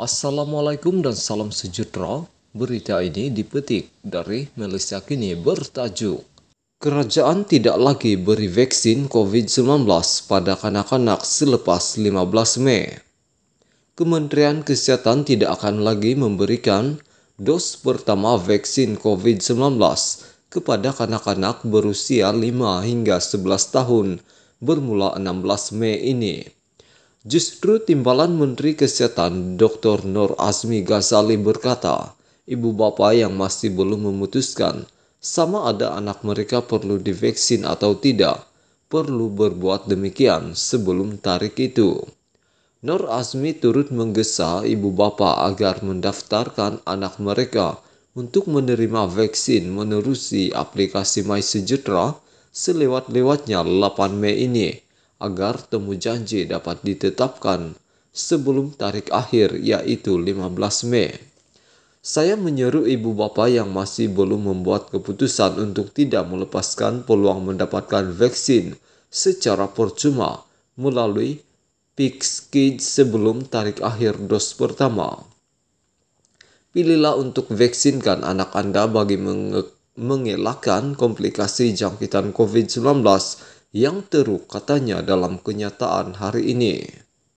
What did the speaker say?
Assalamualaikum dan salam sejahtera. Berita ini dipetik dari Malaysia Kini bertajuk Kerajaan tidak lagi beri vaksin COVID-19 pada kanak-kanak selepas 15 Mei. Kementerian Kesehatan tidak akan lagi memberikan dos pertama vaksin COVID-19 kepada kanak-kanak berusia 5 hingga 11 tahun bermula 16 Mei ini. Justru timbalan Menteri Kesehatan Dr. Nur Azmi Ghazali berkata, ibu bapa yang masih belum memutuskan sama ada anak mereka perlu divaksin atau tidak, perlu berbuat demikian sebelum tarik itu. Nur Azmi turut menggesa ibu bapa agar mendaftarkan anak mereka untuk menerima vaksin menerusi aplikasi My Sejahtera selewat-lewatnya 8 Mei ini agar temu janji dapat ditetapkan sebelum tarik akhir yaitu 15 Mei. Saya menyeru ibu bapa yang masih belum membuat keputusan untuk tidak melepaskan peluang mendapatkan vaksin secara percuma melalui Kids sebelum tarik akhir dos pertama. Pilihlah untuk vaksinkan anak Anda bagi mengelakkan komplikasi jangkitan COVID-19 yang teruk katanya dalam kenyataan hari ini.